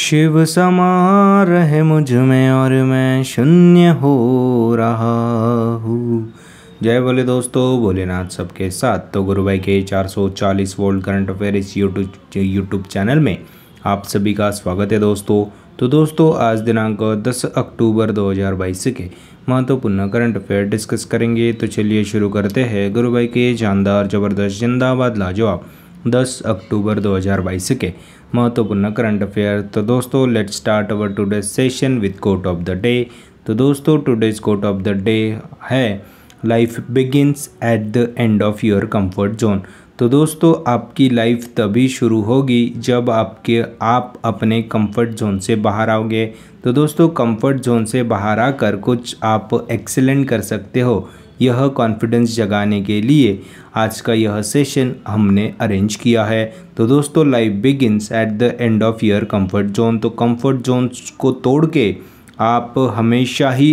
शिव समा रहे मुझ में और मैं शून्य हो रहा हूँ जय बोले दोस्तों भोलेनाथ सबके साथ तो गुरु भाई के 440 वोल्ट करंट अफेयर इस यूट्यूब यूट्यूब चैनल में आप सभी का स्वागत है दोस्तों तो दोस्तों आज दिनांक 10 अक्टूबर 2022 के महत्वपूर्ण करंट अफेयर डिस्कस करेंगे तो चलिए शुरू करते हैं गुरु भाई के जानदार ज़बरदस्त जिंदाबाद लाजवाब 10 अक्टूबर 2022 के महत्वपूर्ण करंट अफेयर तो दोस्तों let start our today session with quote of the day तो दोस्तों today's quote of the day है life begins at the end of your comfort zone तो दोस्तों आपकी लाइफ तभी शुरू होगी जब आपके आप अपने कंफर्ट जोन से बाहर आओगे तो दोस्तों कंफर्ट जोन से बाहर आकर कुछ आप एक्सेलेंट कर सकते हो यह कॉन्फिडेंस जगाने के लिए आज का यह सेशन हमने अरेंज किया है तो दोस्तों life begins at the end of your comfort zone तो कंफर्ट जोन को तोड़ के आप हमेशा ही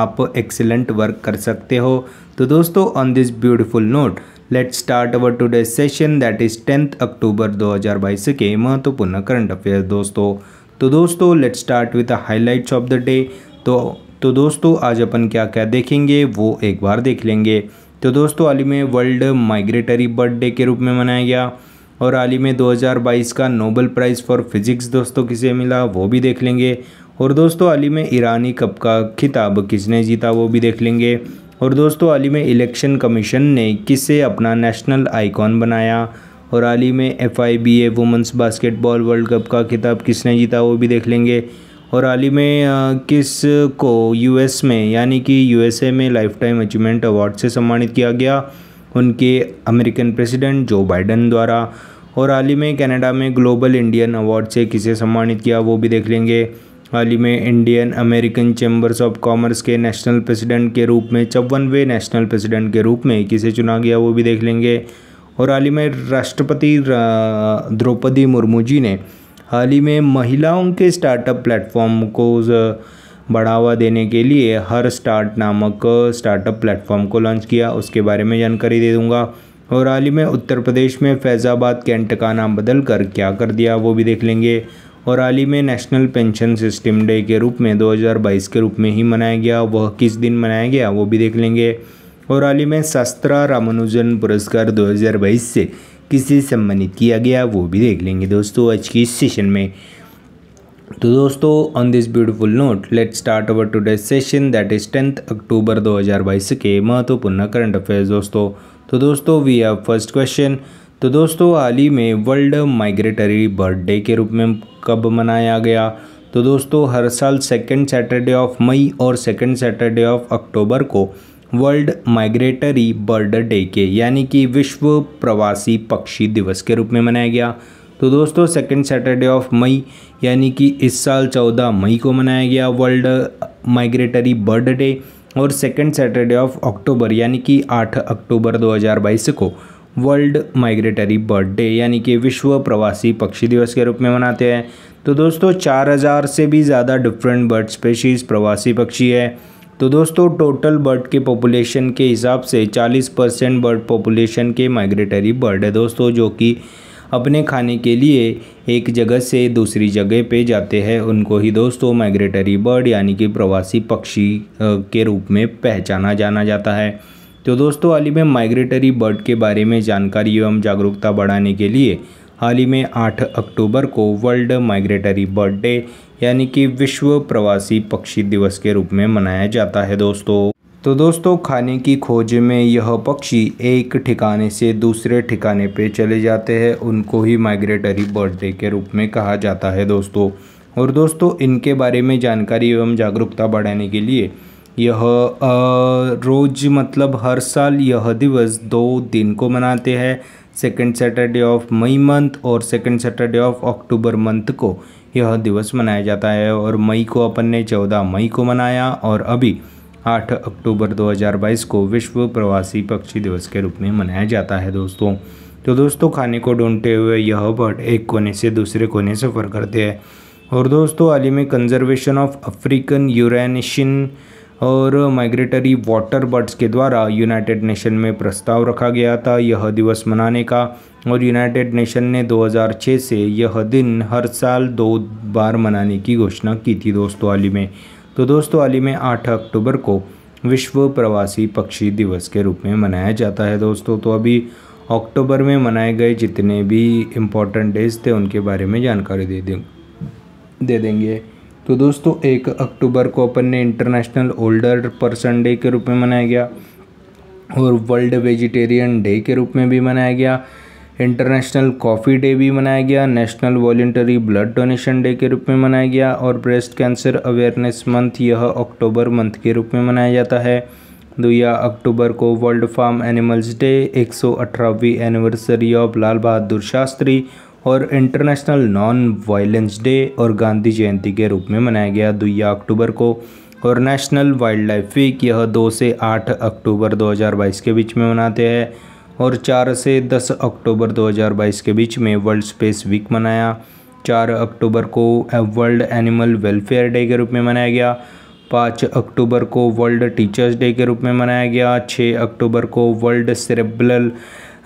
आप एक्सेलेंट वर्क कर सकते हो तो दोस्तों on this beautiful note let start our today session that is tenth October 2022 के महत्वपूर्ण करंट अफेयर दोस्तों तो दोस्तों let's start with the highlights of the day तो तो दोस्तों आज अपन क्या क्या देखेंगे वो एक बार देख लेंगे तो दोस्तों हाल ही में वर्ल्ड माइग्रेटरी बर्थडे के रूप में मनाया गया और हाल ही में 2022 का नोबल प्राइज़ फॉर फिजिक्स दोस्तों किसे मिला वो भी देख लेंगे और दोस्तों हाल ही में ईरानी कप का खिताब किसने जीता वो भी देख लेंगे और दोस्तों हाल ही में इलेक्शन कमीशन ने किसे अपना नेशनल आइकॉन बनाया और हाल ही में F I B A women's basketball world cup का खिताब किसने जीता वो भी देख लेंगे और हाल ही में किस को यूएस में यानी कि यूएसए में लाइफ टाइम अचीवमेंट अवार्ड से सम्मानित किया गया उनके अमेरिकन प्रेसिडेंट जो बाइडन द्वारा और हाल ही में कनाडा में ग्लोबल इंडियन अवार्ड से किसे सम्मानित किया वो भी देख लेंगे हाल ही में Indian American chambers of commerce के नेशनल प्रेसिडेंट के रूप में चौवनवे नेशनल प्रेसिडेंट के रूप में किसे चुना गया वो भी देख लेंगे और हाल ही में राष्ट्रपति द्रौपदी मुर्मू जी ने हाल ही में महिलाओं के स्टार्टअप प्लेटफॉर्म को बढ़ावा देने के लिए हर स्टार्ट नामक स्टार्टअप प्लेटफॉर्म को लॉन्च किया उसके बारे में जानकारी दे दूंगा और हाल ही में उत्तर प्रदेश में फैज़ाबाद कैंट का नाम बदल कर क्या कर दिया वो भी देख लेंगे और हाल ही में नेशनल पेंशन सिस्टम डे के रूप में 2022 के रूप में ही मनाया गया वह किस दिन मनाया गया वो भी देख लेंगे और हाल ही में शस्त्रा रामानुजन पुरस्कार 2022 से किससे सम्मानित किया गया वो भी देख लेंगे दोस्तों आज की सेशन में तो दोस्तों on this beautiful note let start our today session that is tenth October 2022 के महत्वपूर्ण करंट अफेयर्स दोस्तों तो दोस्तों वी हैव फर्स्ट क्वेश्चन तो दोस्तों हाल ही में वर्ल्ड माइग्रेटरी बर्थडे के रूप में कब मनाया गया तो दोस्तों हर साल सेकेंड सैटरडे ऑफ मई और सेकेंड सैटरडे ऑफ अक्टूबर को वर्ल्ड माइग्रेटरी बर्ड डे के यानी कि विश्व प्रवासी पक्षी दिवस के रूप में मनाया गया तो दोस्तों सेकेंड सैटरडे ऑफ मई यानी कि इस साल चौदह मई को मनाया गया वर्ल्ड माइग्रेटरी बर्ड डे और सेकेंड सैटरडे ऑफ अक्टूबर यानी कि आठ अक्टूबर 2022 को वर्ल्ड माइग्रेटरी बर्ड डे यानी कि विश्व प्रवासी पक्षी दिवस के रूप में मनाते हैं तो दोस्तों 4000 से भी ज़्यादा डिफरेंट बर्ड स्पेशीज़ प्रवासी पक्षी है तो दोस्तों टोटल बर्ड के पॉपुलेशन के हिसाब से 40 परसेंट बर्ड पॉपुलेशन के माइग्रेटरी बर्ड है दोस्तों जो कि अपने खाने के लिए एक जगह से दूसरी जगह पे जाते हैं उनको ही दोस्तों माइग्रेटरी बर्ड यानी कि प्रवासी पक्षी के रूप में पहचाना जाना जाता है तो दोस्तों हाल ही में माइग्रेटरी बर्ड के बारे में जानकारी एवं जागरूकता बढ़ाने के लिए हाल ही में 8 अक्टूबर को वर्ल्ड माइग्रेटरी बर्ड डे यानी कि विश्व प्रवासी पक्षी दिवस के रूप में मनाया जाता है दोस्तों तो दोस्तों खाने की खोज में यह पक्षी एक ठिकाने से दूसरे ठिकाने पे चले जाते हैं उनको ही माइग्रेटरी बर्थडे के रूप में कहा जाता है दोस्तों और दोस्तों इनके बारे में जानकारी एवं जागरूकता बढ़ाने के लिए यह रोज़ मतलब हर साल यह दिवस दो दिन को मनाते हैं second Saturday of May month और second Saturday of October month को यह दिवस मनाया जाता है और मई को अपन ने चौदह मई को मनाया और अभी आठ अक्टूबर 2022 को विश्व प्रवासी पक्षी दिवस के रूप में मनाया जाता है दोस्तों तो दोस्तों खाने को ढूंढते हुए यह बर्ड एक कोने से दूसरे कोने सफ़र करते हैं और दोस्तों अली में कंजर्वेशन ऑफ अफ्रीकन यूरेनिशियन और माइग्रेटरी वाटर बर्ड्स के द्वारा यूनाइटेड नेशन में प्रस्ताव रखा गया था यह दिवस मनाने का और यूनाइटेड नेशन ने 2006 से यह दिन हर साल दो बार मनाने की घोषणा की थी दोस्तों अली में तो दोस्तों हाल ही में आठ अक्टूबर को विश्व प्रवासी पक्षी दिवस के रूप में मनाया जाता है दोस्तों तो अभी अक्टूबर में मनाए गए जितने भी इम्पोर्टेंट डेज थे उनके बारे में जानकारी दे दें दे देंगे तो दोस्तों एक अक्टूबर को अपन ने इंटरनेशनल ओल्डर पर्सन डे के रूप में मनाया गया और वर्ल्ड वेजिटेरियन डे के रूप में भी मनाया गया इंटरनेशनल कॉफ़ी डे भी मनाया गया national voluntary blood donation day के रूप में मनाया गया और ब्रेस्ट कैंसर अवेयरनेस मंथ यह अक्टूबर मंथ के रूप में मनाया जाता है दुया तो अक्टूबर को वर्ल्ड फार्म एनिमल्स डे एक सौ एनिवर्सरी ऑफ लाल बहादुर शास्त्री और इंटरनेशनल नॉन वायलेंस डे और गांधी जयंती के रूप में मनाया गया दुया अक्टूबर को और नेशनल वाइल्ड लाइफ वीक यह दो से आठ अक्टूबर 2022 के बीच में मनाते हैं और चार से दस अक्टूबर 2022 के बीच में वर्ल्ड स्पेस वीक मनाया चार अक्टूबर को वर्ल्ड एनिमल वेलफेयर डे के रूप में मनाया गया पाँच अक्टूबर को वर्ल्ड टीचर्स डे के रूप में मनाया गया छः अक्टूबर को world cerebral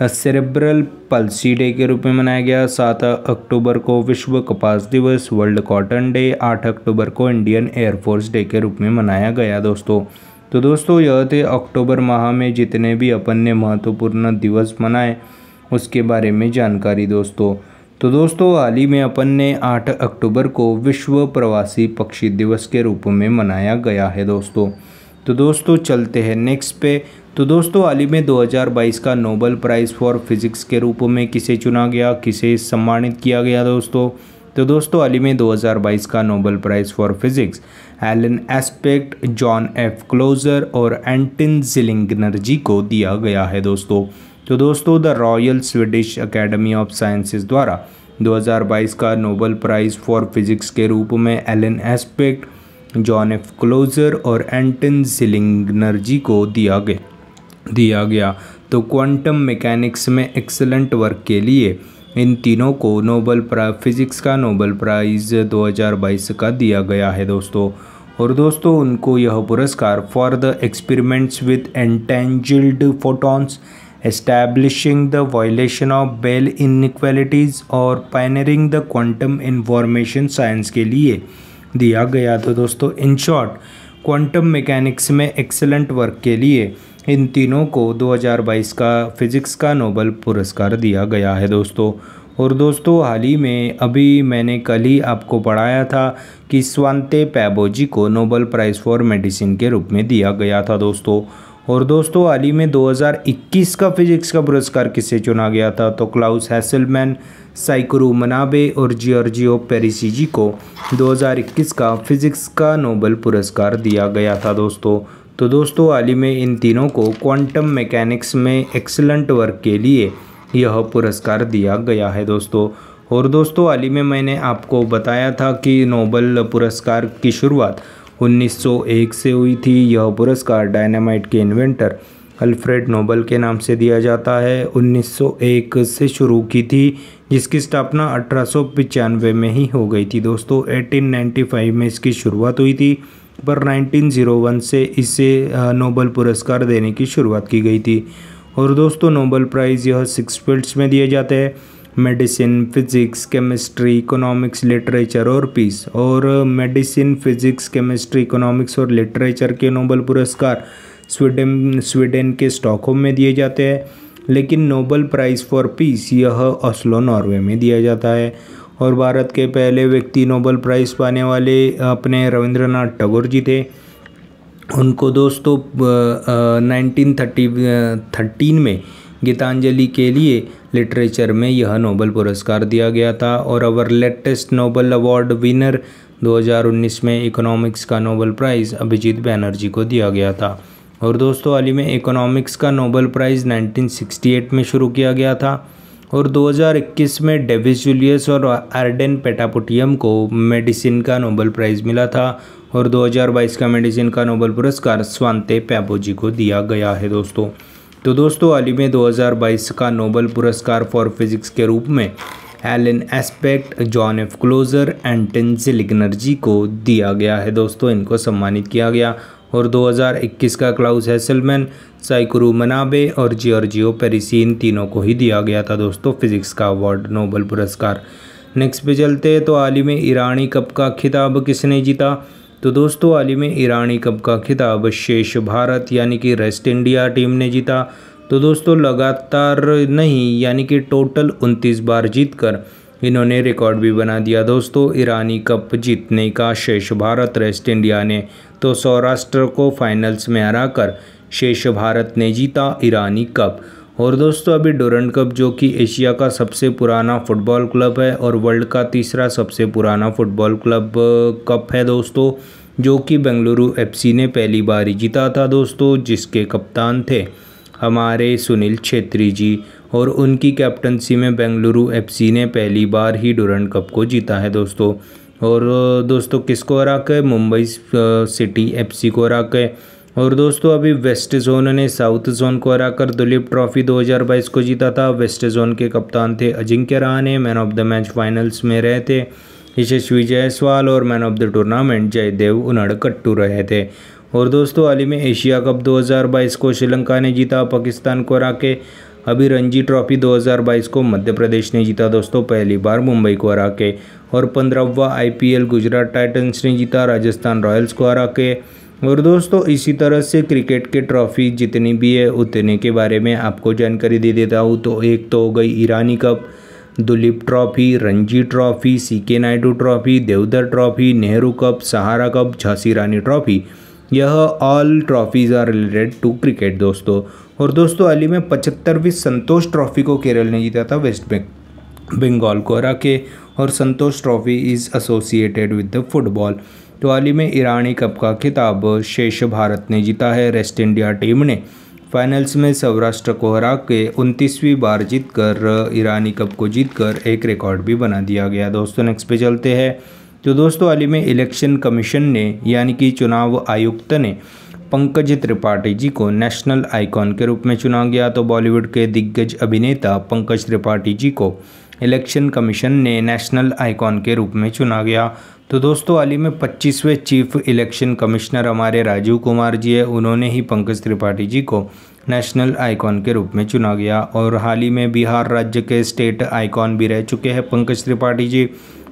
cerebral palsy day के रूप में मनाया गया सात अक्टूबर को विश्व कपास दिवस वर्ल्ड कॉटन डे आठ अक्टूबर को इंडियन एयरफोर्स डे के रूप में मनाया गया दोस्तों तो दोस्तों यह थे अक्टूबर माह में जितने भी अपन ने महत्वपूर्ण दिवस मनाए उसके बारे में जानकारी दोस्तों तो दोस्तों हाल ही में अपन ने 8 अक्टूबर को विश्व प्रवासी पक्षी दिवस के रूप में मनाया गया है दोस्तों तो दोस्तों चलते हैं नेक्स्ट पे तो दोस्तों हाल ही में 2022 का नोबल प्राइज़ फॉर फिज़िक्स के रूप में किसे चुना गया किसे सम्मानित किया गया दोस्तों तो दोस्तों हाल ही में 2022 का Nobel prize for physics Alain Aspect John F Clauser और एंटिन जिलिंगनर्जी को दिया गया है दोस्तों तो दोस्तों the Royal Swedish Academy of Sciences द्वारा 2022 का नोबल प्राइज़ फॉर फिज़िक्स के रूप में Alain Aspect John F Clauser और एंटन सिलिंगनर्जी को दिया गया दिया गया तो क्वांटम मैकेनिक्स में एक्सलेंट वर्क के लिए इन तीनों को नोबल प्राइज फिज़िक्स का नोबल प्राइज़ 2022 का दिया गया है दोस्तों और दोस्तों उनको यह पुरस्कार for the experiments with entangled photons establishing the violation of Bell inequalities और pioneering the quantum information science के लिए दिया गया तो दोस्तों इन शॉर्ट क्वांटम मैकेनिक्स में एक्सेलेंट वर्क के लिए इन तीनों को 2022 का फिज़िक्स का नोबल पुरस्कार दिया गया है दोस्तों और दोस्तों हाल ही में अभी मैंने कल ही आपको पढ़ाया था कि स्वांते पैबोजी को नोबल प्राइज़ फॉर मेडिसिन के रूप में दिया गया था दोस्तों और दोस्तों हाल ही में 2021 का फिजिक्स का पुरस्कार किसे चुना गया था तो क्लाउस हैसलमैन साइकुरु मनाबे और जियोर्जियो पेरिसिजी को 2021 का फिजिक्स का नोबल पुरस्कार दिया गया था दोस्तों तो दोस्तों हाल ही में इन तीनों को क्वांटम मैकेनिक्स में एक्सलेंट वर्क के लिए यह पुरस्कार दिया गया है दोस्तों और दोस्तों हाल ही में मैंने आपको बताया था कि नोबल पुरस्कार की शुरुआत 1901 से हुई थी यह पुरस्कार डायनामाइट के इन्वेंटर अल्फ्रेड नोबल के नाम से दिया जाता है 1901 से शुरू की थी जिसकी स्थापना अठारह में ही हो गई थी दोस्तों 1895 में इसकी शुरुआत हुई थी पर 1901 से इसे नोबल पुरस्कार देने की शुरुआत की गई थी और दोस्तों नोबल प्राइज़ यह सिक्स फील्ड्स में दिए जाते हैं medicine physics chemistry economics literature और पीस और मेडिसिन फिजिक्स केमिस्ट्री इकोनॉमिक्स और लिटरेचर के नोबल पुरस्कार स्वीडन स्वीडन के स्टॉकहोम में दिए जाते हैं लेकिन नोबल प्राइज़ फॉर पीस यह ऑस्लो नॉर्वे में दिया जाता है और भारत के पहले व्यक्ति नोबल प्राइज़ पाने वाले अपने रविंद्रनाथ टैगोर जी थे उनको दोस्तों नाइनटीन थर्टी थर्टीन में गीतांजलि के लिए लिटरेचर में यह नोबल पुरस्कार दिया गया था और our latest Nobel award winner 2019 में इकोनॉमिक्स का नोबल प्राइज़ अभिजीत बैनर्जी को दिया गया था और दोस्तों हाल ही में इकोनॉमिक्स का नोबल प्राइज़ 1968 में शुरू किया गया था और 2021 में डेविस जूलियस और आर्डेन पेटापुटियम को मेडिसिन का नोबल प्राइज़ मिला था और 2022 का मेडिसिन का नोबल पुरस्कार स्वांते पैबोजी को दिया गया है दोस्तों तो दोस्तों हाल ही में 2022 का नोबल पुरस्कार फॉर फिजिक्स के रूप में Alain Aspect John F Clauser Anton जिलिगनर्जी को दिया गया है दोस्तों इनको सम्मानित किया गया और 2021 का क्लाउस हैसलमैन साइकुरु मनाबे और जियोर्जियो पेरिसिन तीनों को ही दिया गया था दोस्तों फिज़िक्स का अवार्ड नोबल पुरस्कार नेक्स्ट पे चलते हैं तो आलिम ईरानी कप का खिताब किसने जीता तो दोस्तों आलिम ईरानी कप का खिताब शेष भारत यानी कि वेस्ट इंडिया टीम ने जीता तो दोस्तों लगातार नहीं यानी कि टोटल उनतीस बार जीतकर इन्होंने रिकॉर्ड भी बना दिया दोस्तों ईरानी कप जीतने का शेष भारत वेस्ट इंडिया ने तो सौराष्ट्र को फाइनल्स में हराकर शेष भारत ने जीता ईरानी कप और दोस्तों अभी डोरन कप जो कि एशिया का सबसे पुराना फुटबॉल क्लब है और वर्ल्ड का तीसरा सबसे पुराना फुटबॉल क्लब कप है दोस्तों जो कि बेंगलुरु एफसी ने पहली बार जीता था दोस्तों जिसके कप्तान थे हमारे सुनील छेत्री जी और उनकी कैप्टनसी में बेंगलुरु एफसी ने पहली बार ही डुरंड कप को जीता है दोस्तों और दोस्तों किसको हरा के मुंबई सिटी एफसी को हरा के और दोस्तों अभी वेस्ट जोन ने साउथ जोन को हराकर दुलीप ट्रॉफी 2022 को जीता था वेस्ट जोन के कप्तान थे Ajinkya Rahane man of the match finals में रहे थे यशस्वी जायसवाल और man of the tournament Jaydev कट्टू रहे थे और दोस्तों हाल ही में एशिया कप 2022 को श्रीलंका ने जीता पाकिस्तान को हरा के अभी रणजी ट्रॉफी 2022 को मध्य प्रदेश ने जीता दोस्तों पहली बार मुंबई को हरा के और पंद्रहवा आईपीएल गुजरात टाइटंस ने जीता राजस्थान रॉयल्स को हरा के और दोस्तों इसी तरह से क्रिकेट के ट्रॉफी जितनी भी है उतने के बारे में आपको जानकारी दे देता हूँ तो एक तो हो गई Irani cup Duleep trophy Ranji trophy C K Naidu trophy Deodhar trophy Nehru cup Sahara cup Jhansi Rani trophy यह all trophies are related to cricket दोस्तों और दोस्तों अली में पचहत्तरवीं संतोष ट्रॉफी को केरल ने जीता था वेस्ट बंगाल को हरा के और Santosh trophy is associated with the football तो हाल ही में ईरानी कप का खिताब शेष भारत ने जीता है रेस्ट इंडिया टीम ने फाइनल्स में सौराष्ट्र को हरा के उनतीसवीं बार जीत कर ईरानी कप को जीत कर एक रिकॉर्ड भी बना दिया गया दोस्तों नेक्स्ट पे चलते हैं तो दोस्तों हाल में इलेक्शन कमीशन ने यानी कि चुनाव आयुक्त ने पंकज त्रिपाठी जी को नेशनल आइकॉन के रूप में चुना गया तो बॉलीवुड के दिग्गज अभिनेता पंकज त्रिपाठी जी को इलेक्शन कमीशन ने नेशनल आइकॉन के रूप में चुना गया तो दोस्तों हाल ही में 25वें चीफ इलेक्शन कमिश्नर हमारे राजीव कुमार जी है उन्होंने ही पंकज त्रिपाठी जी को नेशनल आइकॉन के रूप में चुना गया और हाल ही में बिहार राज्य के स्टेट आइकॉन भी रह चुके हैं Pankaj Tripathi ji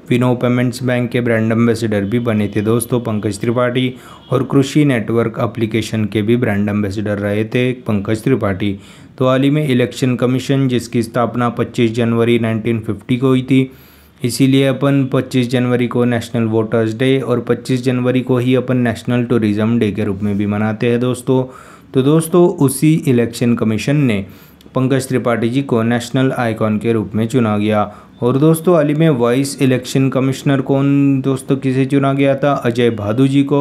Fino payments bank के ब्रांड एम्बेसडर भी बने थे दोस्तों पंकज त्रिपाठी और कृषि नेटवर्क अप्लीकेशन के भी ब्रांड एम्बेसडर रहे थे पंकज त्रिपाठी तो हाल ही में इलेक्शन कमीशन जिसकी स्थापना 25 जनवरी 1950 को हुई थी इसीलिए अपन 25 जनवरी को नेशनल वोटर्स डे और 25 जनवरी को ही अपन नेशनल टूरिज़्म डे के रूप में भी मनाते हैं दोस्तों तो दोस्तों उसी इलेक्शन कमीशन ने पंकज त्रिपाठी जी को नेशनल आइकॉन के रूप में चुना गया और दोस्तों अली में वाइस इलेक्शन कमिश्नर कौन दोस्तों किसे चुना गया था अजय भादू जी को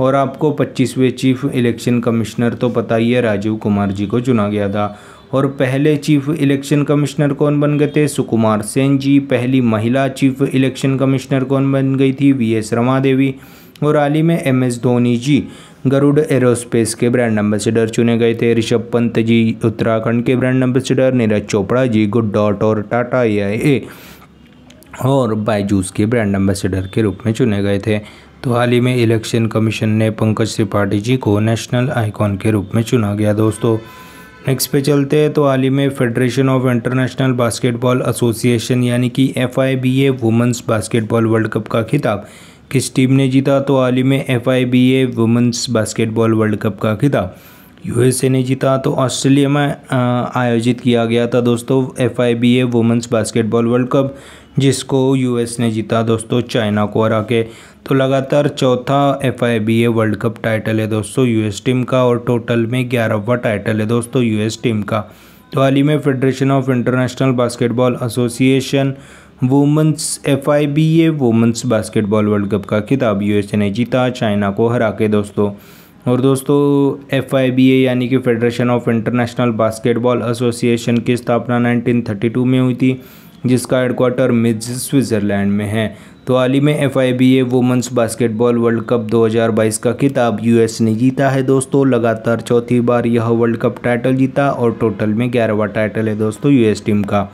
और आपको 25वें चीफ इलेक्शन कमिश्नर तो पता ही है राजीव कुमार जी को चुना गया था और पहले चीफ इलेक्शन कमिश्नर कौन बन गए थे सुकुमार सेन जी पहली महिला चीफ इलेक्शन कमिश्नर कौन बन गई थी वी एस रमा देवी और हाल ही में M S Dhoni ji Garuda aerospace के ब्रांड एम्बेसडर चुने गए थे ऋषभ पंत जी उत्तराखंड के brand ambassador Neeraj Chopra ji good dot और टाटा ए आई ए और बायजूस के ब्रांड एम्बेसडर के रूप में चुने गए थे तो हाल ही में इलेक्शन कमीशन ने पंकज त्रिपाठी जी को नेशनल आइकॉन के रूप में चुना गया दोस्तों नेक्स्ट पे चलते हैं तो हाल ही में federation of international basketball association यानी कि F I B A women's basketball world cup का खिताब किस टीम ने जीता तो हाल ही में F I B A women's basketball world cup का खिताब यूएसए ने जीता तो ऑस्ट्रेलिया में आयोजित किया गया था दोस्तों F I B A women's basketball world cup जिसको यूएस ने जीता दोस्तों चाइना को हरा के तो लगातार चौथा F I B A world cup title है दोस्तों यूएस टीम का और टोटल में ग्यारहवा टाइटल है दोस्तों यूएस टीम का तो हाल ही में federation of international basketball association women's F I B A women's basketball world cup का खिताब ए ने जीता चाइना को हरा के दोस्तों और दोस्तों एफ आई बी ए यानी कि federation of international basketball association की स्थापना 1932 में हुई थी जिसका हेडक्वार्टर मिज स्विट्ज़रलैंड में है तो हाल ही में F I B A women's basketball world cup 2022 का खिताब यूएस ने जीता है दोस्तों लगातार चौथी बार यह वर्ल्ड कप टाइटल जीता और टोटल में ग्यारहवा टाइटल है दोस्तों यूएस टीम का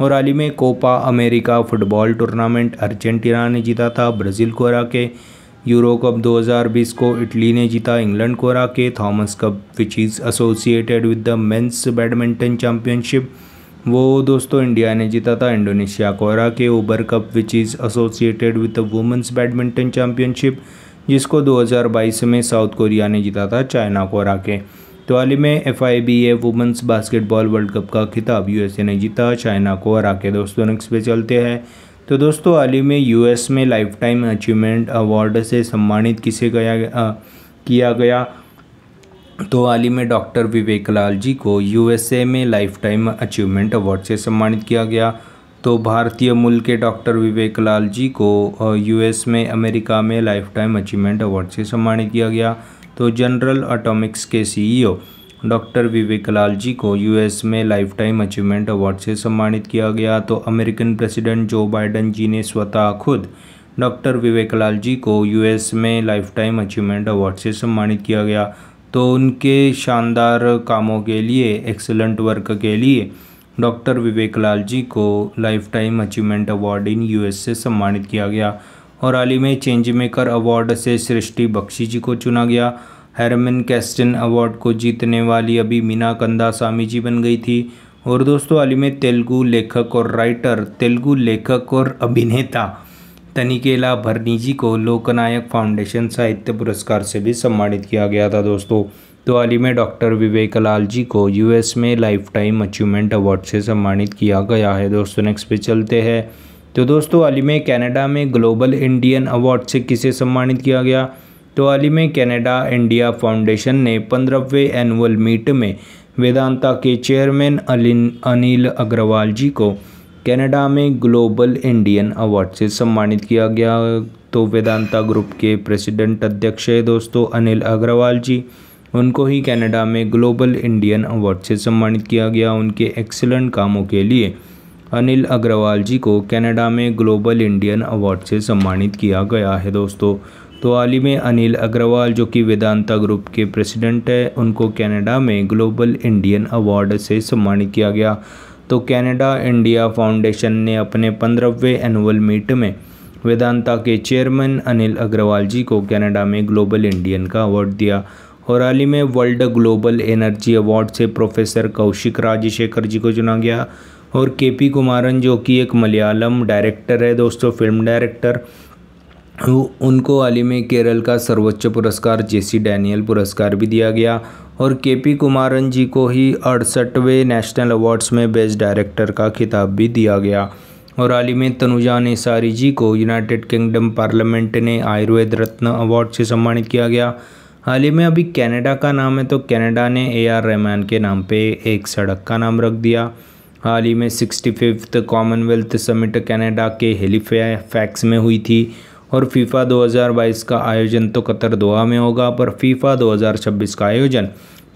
और हाल ही में Copa America football tournament Argentina ने जीता था ब्राज़ील को हरा के यूरो कप 2020 को इटली ने जीता इंग्लैंड को हरा के Thomas cup which is associated with the men's badminton championship वो दोस्तों इंडिया ने जीता था इंडोनेशिया को हरा के Uber cup which is associated with the women's badminton championship जिसको 2022 में साउथ कोरिया ने जीता था चाइना को हरा के तो हाल ही में F I B A women's basketball world cup का खिताब यू एस ए ने जीता चाइना को हरा के दोस्तों नेक्स्ट पे चलते हैं तो दोस्तों हाल ही में एस में लाइफ टाइम अचीवमेंट अवार्ड से सम्मानित किसे गया आ, किया गया तो हाल ही में डॉक्टर विवेक लाल जी को यू एस ए में लाइफ टाइम अचीवमेंट अवार्ड से सम्मानित किया गया तो भारतीय मूल के डॉक्टर विवेक लाल जी को यू एस में अमेरिका में लाइफ टाइम अचीवमेंट अवार्ड से सम्मानित किया गया तो जनरल अटोमिक्स के CEO e doctor Vivek Lal ji को यूएस में लाइफ टाइम अचीवमेंट अवार्ड से सम्मानित किया गया तो American president Joe Biden ji ने स्वतः खुद डॉक्टर विवेक लाल जी को यूएस में लाइफ टाइम अचीवमेंट अवार्ड से सम्मानित किया गया तो उनके शानदार कामों के लिए एक्सेलेंट वर्क के लिए डॉक्टर विवेक लाल जी को life time achievement award in U से सम्मानित किया गया और हाल ही में चेंज मेकर अवार्ड से सृष्टि बख्शी जी को चुना गया हेरमिन कैस्टन अवार्ड को जीतने वाली अभी मीना कंदा सामी जी बन गई थी और दोस्तों हाल ही में तेलुगु लेखक और राइटर तेलुगु लेखक और अभिनेता तनिकेला भरनी जी को लोकनायक फाउंडेशन साहित्य पुरस्कार से भी सम्मानित किया गया था दोस्तों तो हाल ही में डॉक्टर विवेक लाल जी को यूएस में लाइफ टाइम अचीवमेंट अवार्ड से सम्मानित किया गया है दोस्तों नेक्स्ट पे चलते हैं तो दोस्तों हाल ही में कैनेडा में ग्लोबल इंडियन अवार्ड से किसे सम्मानित किया गया तो हाल ही में कैनेडा इंडिया फाउंडेशन ने पंद्रहवें एनुअल मीट में वेदांता के चेयरमैन अनिल अग्रवाल जी को कनाडा में ग्लोबल इंडियन अवार्ड से सम्मानित किया गया तो वेदांता ग्रुप के प्रेसिडेंट अध्यक्ष है दोस्तों अनिल अग्रवाल जी उनको ही कनाडा में ग्लोबल इंडियन अवार्ड से सम्मानित किया गया उनके एक्सेलेंट कामों के लिए अनिल अग्रवाल जी को कनाडा में ग्लोबल इंडियन अवार्ड से सम्मानित किया गया है दोस्तों तो हाल ही में अनिल अग्रवाल जो कि वेदांता ग्रुप के प्रेसिडेंट है उनको कनाडा में ग्लोबल इंडियन अवार्ड से सम्मानित किया गया तो कनाडा इंडिया फाउंडेशन ने अपने पंद्रहवें एनुअल मीट में वेदांता के चेयरमैन अनिल अग्रवाल जी को कनाडा में ग्लोबल इंडियन का अवार्ड दिया और हाल ही में वर्ल्ड ग्लोबल एनर्जी अवार्ड से प्रोफेसर कौशिक राजशेखर जी को चुना गया और के पी कुमारन जो कि एक मलयालम डायरेक्टर है दोस्तों फिल्म डायरेक्टर उनको में केरल का सर्वोच्च पुरस्कार जेसी डैनियल पुरस्कार भी दिया गया और के पी कुमारन जी को ही अड़सठवें नेशनल अवार्ड्स में बेस्ट डायरेक्टर का खिताब भी दिया गया और में तनुजा नेसारी जी को यूनाइटेड किंगडम पार्लियामेंट ने आयुर्वेद रत्न अवार्ड से सम्मानित किया गया हाल ही में अभी कनाडा का नाम है तो कनाडा ने ए आर रहमान के नाम पे एक सड़क का नाम रख दिया हाल ही में sixty fifth commonwealth summit Canada के हेलीफैक्स में हुई थी और फीफा 2022 का आयोजन तो कतर दोहा में होगा पर फीफा 2026 का आयोजन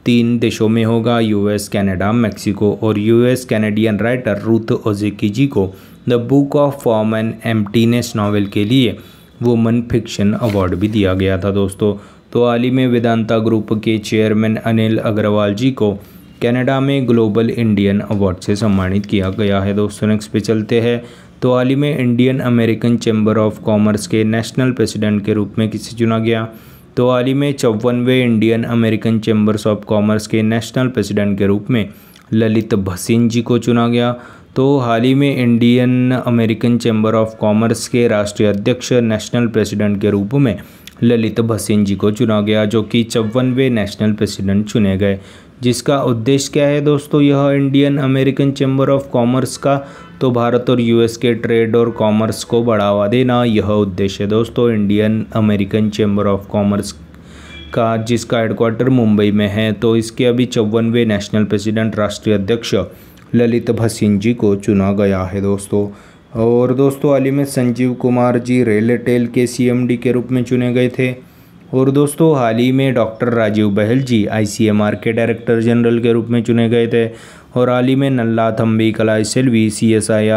तीन देशों में होगा यूएस कनाडा मेक्सिको और US Canadian writer Ruth Ozeki को the book of form and emptiness novel के लिए वुमन फिक्शन अवार्ड भी दिया गया था दोस्तों तो हाल ही में वेदांता ग्रुप के चेयरमैन अनिल अग्रवाल जी को कनाडा में ग्लोबल इंडियन अवार्ड से सम्मानित किया गया है दोस्तों नेक्स्ट पे चलते हैं तो हाल ही में Indian American chamber of commerce के नेशनल प्रेसिडेंट के रूप में किसे चुना गया तो हाल ही में चौवनवे Indian American chambers of commerce के नेशनल प्रेसिडेंट के रूप में ललित भसीन जी को चुना गया तो हाल ही में Indian American chamber of commerce के राष्ट्रीय अध्यक्ष नेशनल प्रेसिडेंट के रूप में ललित भसीन जी को चुना गया जो कि चौवनवे नेशनल प्रेसिडेंट चुने गए जिसका उद्देश्य क्या है दोस्तों यह Indian American chamber of commerce का तो भारत और यूएस के ट्रेड और कॉमर्स को बढ़ावा देना यह उद्देश्य है दोस्तों Indian American chamber of commerce का जिसका हेडक्वार्टर मुंबई में है तो इसके अभी चौवनवे नेशनल प्रेसिडेंट राष्ट्रीय अध्यक्ष ललित भसीन जी को चुना गया है दोस्तों और दोस्तों अली में संजीव कुमार जी रेलटेल के सीएमडी के रूप में चुने गए थे और दोस्तों हाल ही में डॉक्टर राजीव बहल जी आई के डायरेक्टर जनरल के रूप में चुने गए थे और हाल ही में नल्ला थम्बी कला सेल्वी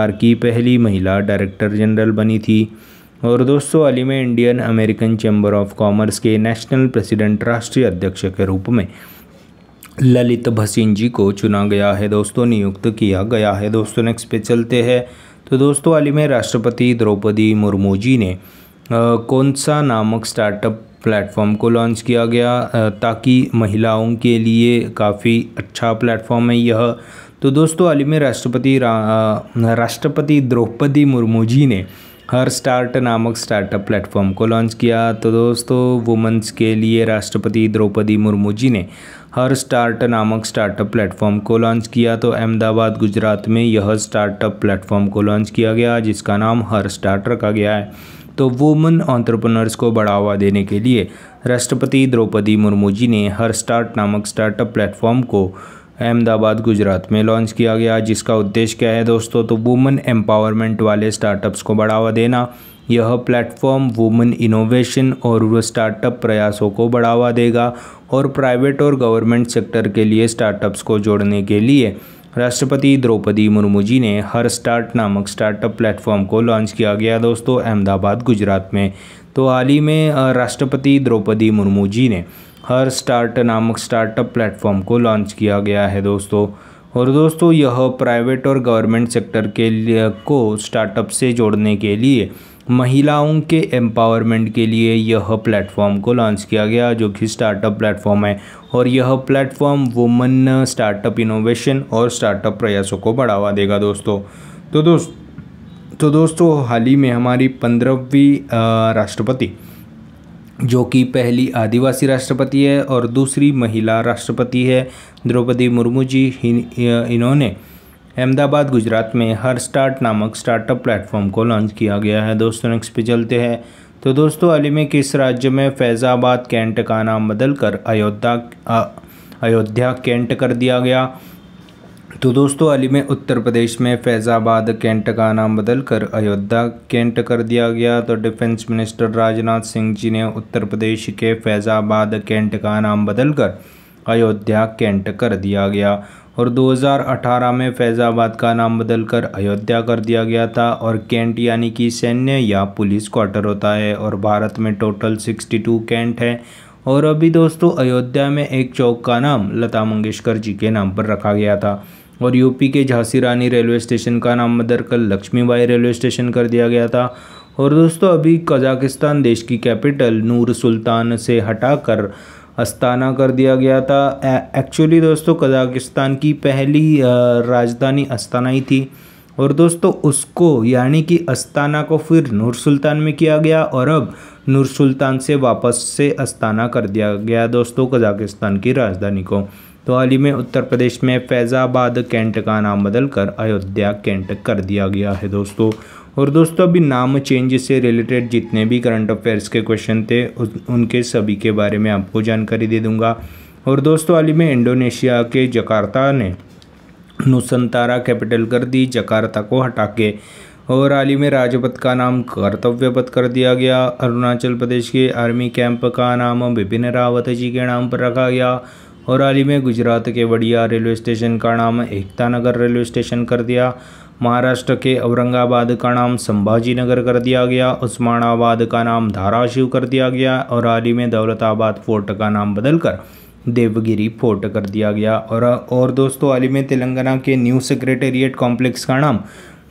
आर की पहली महिला डायरेक्टर जनरल बनी थी और दोस्तों हाल ही में Indian American chamber of commerce के नेशनल प्रेसिडेंट राष्ट्रीय अध्यक्ष के रूप में ललित भसीन जी को चुना गया है दोस्तों नियुक्त किया गया है दोस्तों नेक्स्ट पे चलते हैं तो दोस्तों हाल ही में राष्ट्रपति द्रौपदी मुर्मू जी ने कौन सा नामक स्टार्टअप प्लेटफॉर्म को लॉन्च किया गया ताकि महिलाओं के लिए काफ़ी अच्छा प्लेटफॉर्म है यह तो दोस्तों हाल ही में राष्ट्रपति राष्ट्रपति द्रौपदी मुर्मू जी ने हर स्टार्ट नामक स्टार्टअप प्लेटफॉर्म को लॉन्च किया तो दोस्तों वुमेंस के लिए राष्ट्रपति द्रौपदी मुर्मू जी ने हर स्टार्ट नामक स्टार्टअप प्लेटफॉर्म को लॉन्च किया तो अहमदाबाद गुजरात में यह स्टार्टअप प्लेटफॉर्म को लॉन्च किया गया जिसका नाम हर स्टार्ट रखा गया है तो वुमेन ऑन्ट्रप्रनर्स को बढ़ावा देने के लिए राष्ट्रपति द्रौपदी मुर्मू जी ने हर स्टार्ट नामक स्टार्टअप प्लेटफॉर्म को अहमदाबाद गुजरात में लॉन्च किया गया जिसका उद्देश्य क्या है दोस्तों तो वुमेन एम्पावरमेंट वाले स्टार्टअप्स को बढ़ावा देना यह प्लेटफॉर्म वुमेन इनोवेशन और स्टार्टअप प्रयासों को बढ़ावा देगा और प्राइवेट और गवर्नमेंट सेक्टर के लिए स्टार्टअप्स को जोड़ने के लिए राष्ट्रपति द्रौपदी मुर्मू जी ने हर स्टार्ट नामक स्टार्टअप प्लेटफॉर्म को लॉन्च किया गया दोस्तों अहमदाबाद गुजरात में तो हाल ही में राष्ट्रपति द्रौपदी मुर्मू जी ने हर स्टार्ट नामक स्टार्टअप प्लेटफॉर्म को लॉन्च किया गया है दोस्तों और दोस्तों यह प्राइवेट और गवर्नमेंट सेक्टर के लिए को स्टार्टअप से जोड़ने के लिए महिलाओं के एम्पावरमेंट के लिए यह प्लेटफॉर्म को लॉन्च किया गया जो कि स्टार्टअप प्लेटफॉर्म है और यह प्लेटफॉर्म वुमन स्टार्टअप इनोवेशन और स्टार्टअप प्रयासों को बढ़ावा देगा दोस्तों तो दोस्त तो दोस्तों हाल ही में हमारी पंद्रहवीं राष्ट्रपति जो कि पहली आदिवासी राष्ट्रपति है और दूसरी महिला राष्ट्रपति है द्रौपदी मुर्मू जी इन्होंने अहमदाबाद गुजरात में हर स्टार्ट नामक स्टार्टअप प्लेटफॉर्म को लॉन्च किया गया है दोस्तों नेक्स्ट पे चलते हैं तो दोस्तों अली में किस राज्य में फैज़ाबाद कैंट का नाम बदल कर अयोध्या अयोध्या कैंट कर दिया गया तो दोस्तों अली में उत्तर प्रदेश में फैज़ाबाद कैंट का नाम बदल कर अयोध्या कैंट कर दिया गया तो डिफेंस मिनिस्टर राजनाथ सिंह जी ने उत्तर प्रदेश के फैज़ाबाद कैंट का नाम बदल कर अयोध्या कैंट कर दिया गया और 2018 में फैज़ाबाद का नाम बदलकर अयोध्या कर दिया गया था और कैंट यानी कि सैन्य या पुलिस क्वार्टर होता है और भारत में टोटल 62 कैंट हैं और अभी दोस्तों अयोध्या में एक चौक का नाम लता मंगेशकर जी के नाम पर रखा गया था और यूपी के झांसी रानी रेलवे स्टेशन का नाम बदलकर लक्ष्मीबाई रेलवे स्टेशन कर दिया गया था और दोस्तों अभी कजाकिस्तान देश की कैपिटल नूर सुल्तान से हटाकर अस्ताना कर दिया गया था एक्चुअली दोस्तों कजाकिस्तान की पहली राजधानी अस्ताना ही थी और दोस्तों उसको यानी कि अस्ताना को फिर नूर सुल्तान में किया गया और अब नूर सुल्तान से वापस से अस्ताना कर दिया गया दोस्तों कजाकिस्तान की राजधानी को तो हाल ही में उत्तर प्रदेश में फैज़ाबाद कैंट का नाम बदल कर अयोध्या कैंट कर दिया गया है दोस्तों और दोस्तों अभी नाम चेंज से रिलेटेड जितने भी करंट अफेयर्स के क्वेश्चन थे उनके सभी के बारे में आपको जानकारी दे दूंगा और दोस्तों अली में इंडोनेशिया के जकार्ता ने नुसंतारा कैपिटल कर दी जकार्ता को हटा के और हाल ही में राजपथ का नाम कर्तव्य पथ कर दिया गया अरुणाचल प्रदेश के आर्मी कैंप का नाम बिपिन रावत जी के नाम पर रखा गया और हाल ही में गुजरात के वडिया रेलवे स्टेशन का नाम एकता नगर रेलवे स्टेशन कर दिया महाराष्ट्र के औरंगाबाद का नाम संभाजी नगर कर दिया गया उस्मानाबाद का नाम धाराशिव कर दिया गया और हाल ही में दौलताबाद फोर्ट का नाम बदलकर देवगिरी फोर्ट कर दिया गया और और दोस्तों हाल ही में तेलंगाना के न्यू सेक्रेटेरिएट कॉम्प्लेक्स का नाम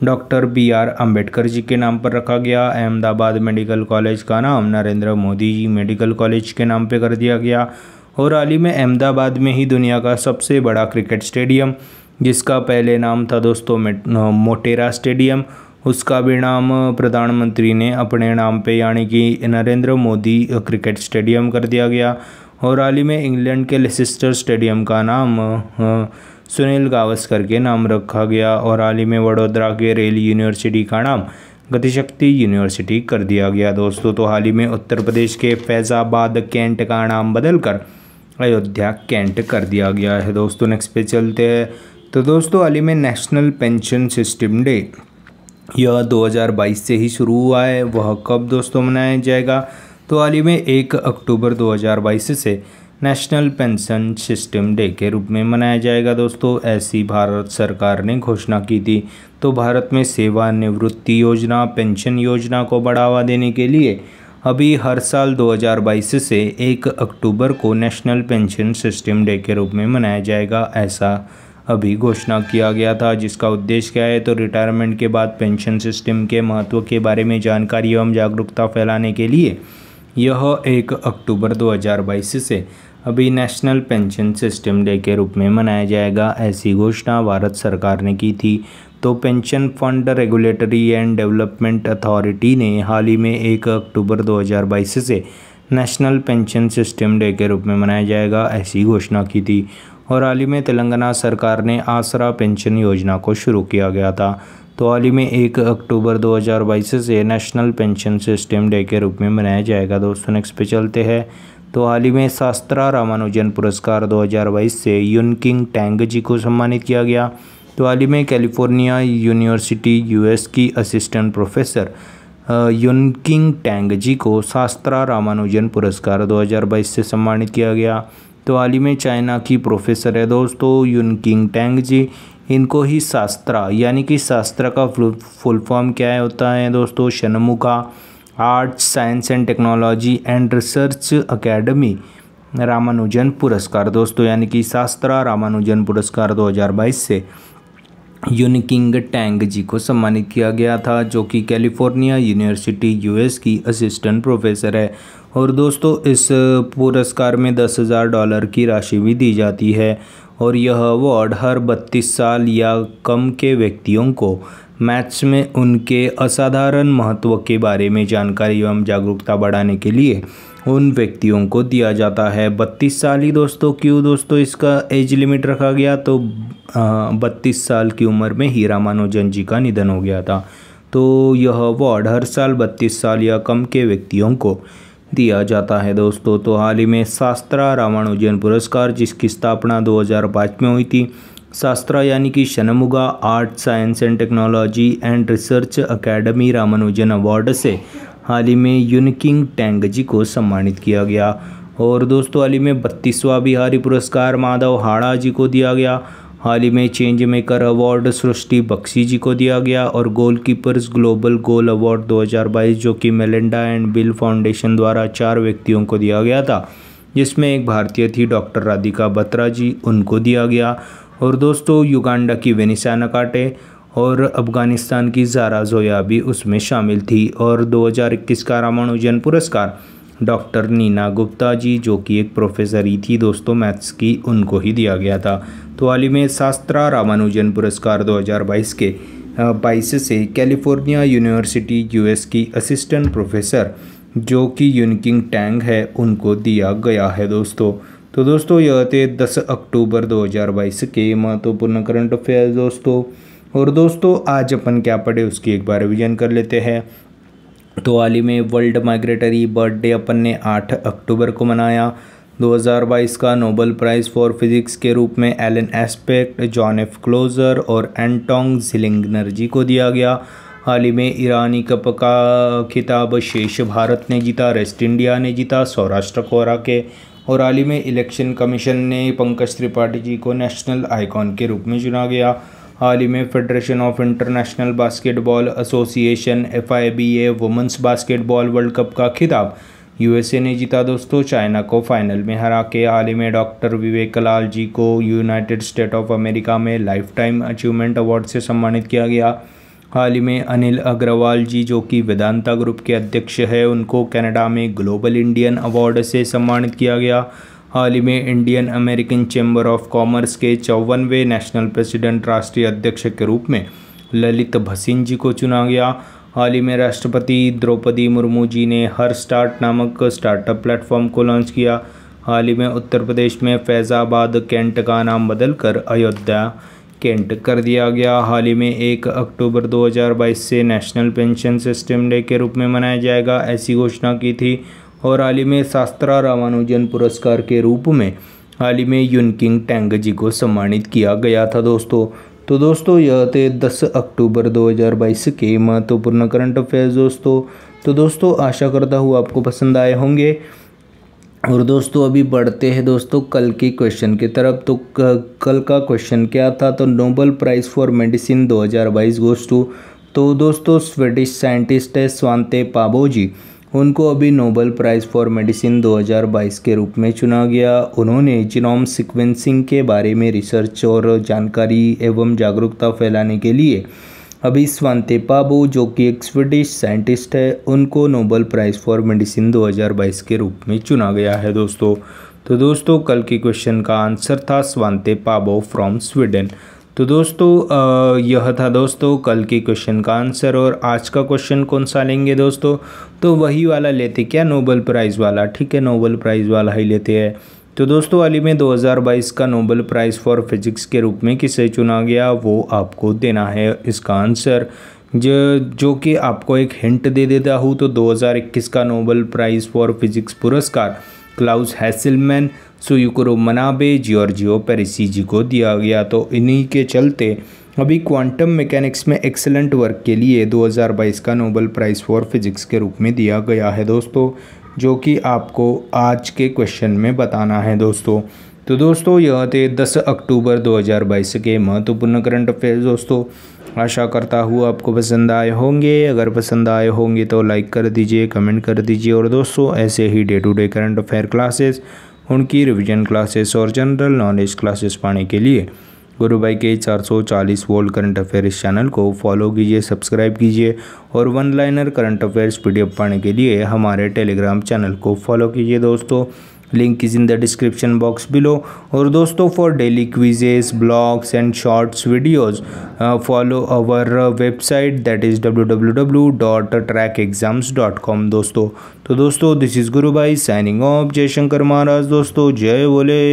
doctor B R Ambedkar ji के नाम पर रखा गया अहमदाबाद मेडिकल कॉलेज का नाम नरेंद्र मोदी जी मेडिकल कॉलेज के नाम पर कर दिया गया और हाल ही में अहमदाबाद में ही दुनिया का सबसे बड़ा क्रिकेट स्टेडियम जिसका पहले नाम था दोस्तों मोटेरा स्टेडियम उसका भी नाम प्रधानमंत्री ने अपने नाम पे यानी कि नरेंद्र मोदी क्रिकेट स्टेडियम कर दिया गया और हाल ही में इंग्लैंड के लेसिस्टर स्टेडियम का नाम सुनील गावस्कर के नाम रखा गया और हाल ही में वडोदरा के रेल यूनिवर्सिटी का नाम गतिशक्ति यूनिवर्सिटी कर दिया गया दोस्तों तो हाल ही में उत्तर प्रदेश के फैज़ाबाद कैंट का नाम बदलकर अयोध्या कैंट कर दिया गया है दोस्तों नेक्स्ट पे चलते हैं तो दोस्तों अली में नेशनल पेंशन सिस्टम डे यह 2022 से ही शुरू हुआ है वह कब दोस्तों मनाया जाएगा तो हाल ही में एक अक्टूबर 2022 से नेशनल पेंशन सिस्टम डे के रूप में मनाया जाएगा दोस्तों ऐसी भारत सरकार ने घोषणा की थी तो भारत में सेवानिवृत्ति योजना पेंशन योजना को बढ़ावा देने के लिए अभी हर साल 2022 से एक अक्टूबर को नेशनल पेंशन सिस्टम डे के रूप में मनाया जाएगा ऐसा अभी घोषणा किया गया था जिसका उद्देश्य क्या है तो रिटायरमेंट के बाद पेंशन सिस्टम के महत्व के बारे में जानकारी एवं जागरूकता फैलाने के लिए यह एक अक्टूबर 2022 से अभी नेशनल पेंशन सिस्टम डे के रूप में मनाया जाएगा ऐसी घोषणा भारत सरकार ने की थी तो pension fund regulatory and development authority ने हाल ही में एक अक्टूबर 2022 से नेशनल पेंशन सिस्टम डे के रूप में मनाया जाएगा ऐसी घोषणा की थी और हाल ही में तेलंगाना सरकार ने आसरा पेंशन योजना को शुरू किया गया था तो हाल ही में एक अक्टूबर 2022 से नेशनल पेंशन सिस्टम डे के रूप में मनाया जाएगा दोस्तों नेक्स्ट पे चलते हैं तो हाल ही में शास्त्रा रामानुजन पुरस्कार 2022 से यून किंग टैंग जी को सम्मानित किया गया तो हाल ही में कैलिफोर्निया यूनिवर्सिटी यूएस की assistant professor Yunqing Tang ji को शास्त्रा रामानुजन पुरस्कार 2022 से सम्मानित किया गया तो हाल ही में चाइना की प्रोफेसर है दोस्तों यून किंग टैंग जी इनको ही शास्त्रा यानी कि शास्त्रा का फुल फॉर्म क्या है होता है दोस्तों Shanmugha arts science and technology and research academy Ramanujan पुरस्कार दोस्तों यानी कि शास्त्रा रामानुजन पुरस्कार 2022 से यूनिकिंग टैंग जी को सम्मानित किया गया था जो कि कैलिफोर्निया यूनिवर्सिटी यूएस की असिस्टेंट प्रोफेसर है और दोस्तों इस पुरस्कार में दस हज़ार डॉलर की राशि भी दी जाती है और यह अवार्ड हर बत्तीस साल या कम के व्यक्तियों को मैथ्स में उनके असाधारण महत्व के बारे में जानकारी एवं जागरूकता बढ़ाने के लिए उन व्यक्तियों को दिया जाता है बत्तीस साल ही दोस्तों क्यों दोस्तों इसका एज लिमिट रखा गया तो बत्तीस साल की उम्र में ही रामानुजन जी का निधन हो गया था तो यह अवार्ड हर साल बत्तीस साल या कम के व्यक्तियों को दिया जाता है दोस्तों तो हाल ही में शास्त्रा रामानुजन पुरस्कार जिसकी स्थापना 2005 में हुई थी शास्त्रा यानी कि Shanmugha art science and technology and research academy Ramanujan award से हाल ही में यूनकिंग टैंग जी को सम्मानित किया गया और दोस्तों हाल ही में बत्तीसवां बिहारी पुरस्कार माधव हाड़ा जी को दिया गया हाल ही में change maker award Srishti Bakshi ji को दिया गया और गोलकीपर्स ग्लोबल गोल अवार्ड 2022 जो कि मेलिंडा एंड बिल फाउंडेशन द्वारा चार व्यक्तियों को दिया गया था जिसमें एक भारतीय थी डॉक्टर राधिका बत्रा जी उनको दिया गया और दोस्तों युगांडा की वेनिसा नकाटे और अफ़गानिस्तान की जारा जोया भी उसमें शामिल थी और 2021 का रामानुजन पुरस्कार डॉक्टर नीना गुप्ता जी जो कि एक प्रोफेसर ही थी दोस्तों मैथ्स की उनको ही दिया गया था तो हाल ही में शास्त्रा रामानुजन पुरस्कार 2022 के बाईस से कैलिफोर्निया यूनिवर्सिटी यूएस की असिस्टेंट प्रोफेसर जो कि यूनकिंग टैंग है उनको दिया गया है दोस्तों तो दोस्तों यह थे दस अक्टूबर 2022 के महत्वपूर्ण करंट अफेयर्स दोस्तों और दोस्तों आज अपन क्या पढ़े उसकी एक बार रिविजन कर लेते हैं तो हाल ही में वर्ल्ड माइग्रेटरी बर्थडे अपन ने 8 अक्टूबर को मनाया 2022 का नोबल प्राइज़ फॉर फिज़िक्स के रूप में Alain Aspect John F Clauser और एंटोंग जिलिंगनर जी को दिया गया हाल ही में ईरानी कप का खिताब शेष भारत ने जीता रेस्ट इंडिया ने जीता सौराष्ट्र कोरा के और हाल ही में इलेक्शन कमीशन ने पंकज त्रिपाठी जी को नेशनल आइकॉन के रूप में चुना गया हाल ही में federation of international basketball association F I B A women's basketball world cup का खिताब यूएसए ने जीता दोस्तों चाइना को फाइनल में हरा के हाल ही में डॉक्टर विवेक लाल जी को यूनाइटेड स्टेट ऑफ अमेरिका में लाइफ टाइम अचीवमेंट अवार्ड से सम्मानित किया गया हाल ही में अनिल अग्रवाल जी जो कि वेदांता ग्रुप के अध्यक्ष है उनको कनाडा में ग्लोबल इंडियन अवार्ड से सम्मानित किया गया हाल ही में Indian American chamber of commerce के चौवनवे नेशनल प्रेसिडेंट राष्ट्रीय अध्यक्ष के रूप में ललित भसीन जी को चुना गया हाल ही में राष्ट्रपति द्रौपदी मुर्मू जी ने हर स्टार्ट नामक स्टार्टअप प्लेटफॉर्म को लॉन्च किया हाल ही में उत्तर प्रदेश में फैज़ाबाद कैंट का नाम बदलकर अयोध्या कैंट कर दिया गया हाल ही में एक अक्टूबर 2022 से नेशनल पेंशन सिस्टम डे के रूप में मनाया जाएगा ऐसी घोषणा की थी और आलिम शास्त्रा रामानुजन पुरस्कार के रूप में आलिम यूनकिंग टैंग जी को सम्मानित किया गया था दोस्तों तो दोस्तों यह थे 10 अक्टूबर 2022 के महत्वपूर्ण करंट अफेयर्स दोस्तों तो दोस्तों आशा करता हूँ आपको पसंद आए होंगे और दोस्तों अभी बढ़ते हैं दोस्तों कल के क्वेश्चन की तरफ तो कल का क्वेश्चन क्या था तो नोबल प्राइज़ फॉर मेडिसिन 2022 हज़ार तो दोस्तों स्वीडिश साइंटिस्ट है स्वांते पाबोजी उनको अभी नोबल प्राइज़ फॉर मेडिसिन 2022 के रूप में चुना गया उन्होंने जिनोम सिक्वेंसिंग के बारे में रिसर्च और जानकारी एवं जागरूकता फैलाने के लिए अभी स्वान्ते पाबू जो कि एक स्वीडिश साइंटिस्ट है उनको नोबल प्राइज़ फॉर मेडिसिन 2022 के रूप में चुना गया है दोस्तों तो दोस्तों कल के क्वेश्चन का आंसर था स्वान्ते पाबो फ्रॉम स्वीडन तो दोस्तों यह था दोस्तों कल के क्वेश्चन का आंसर और आज का क्वेश्चन कौन सा लेंगे दोस्तों तो वही वाला लेते क्या नोबल प्राइज़ वाला ठीक है नोबल प्राइज़ वाला ही लेते हैं तो दोस्तों अली में 2022 का नोबल प्राइज़ फॉर फिजिक्स के रूप में किसे चुना गया वो आपको देना है इसका आंसर जो जो कि आपको एक हिंट दे देता हूँ तो 2021 का नोबल प्राइज़ फॉर फिजिक्स पुरस्कार Klaus Hasselmann Syukuro Manabe Giorgio पेरिसीजी को दिया गया तो इन्हीं के चलते अभी क्वांटम मैकेनिक्स में एक्सेलेंट वर्क के लिए 2022 का नोबल प्राइज़ फॉर फिजिक्स के रूप में दिया गया है दोस्तों जो कि आपको आज के क्वेश्चन में बताना है दोस्तों तो दोस्तों यह थे 10 अक्टूबर 2022 के महत्वपूर्ण करंट अफेयर दोस्तों आशा करता हूँ आपको पसंद आए होंगे अगर पसंद आए होंगे तो लाइक कर दीजिए कमेंट कर दीजिए और दोस्तों ऐसे ही day to day current affair classes उनकी रिविजन क्लासेस और जनरल नॉलेज क्लासेस पाने के लिए गुरु भाई के 440 वोल्ट करंट अफेयर्स चैनल को फॉलो कीजिए सब्सक्राइब कीजिए और one liner current affairs PDF पाने के लिए हमारे टेलीग्राम चैनल को फॉलो कीजिए दोस्तों link is in the description box below और दोस्तों for daily quizzes blogs and shorts videos follow our website that is W W W dot track exams dot com दोस्तों तो दोस्तों दिस इज़ गुरु भाई साइनिंग ऑफ जयशंकर महाराज दोस्तों जय बोले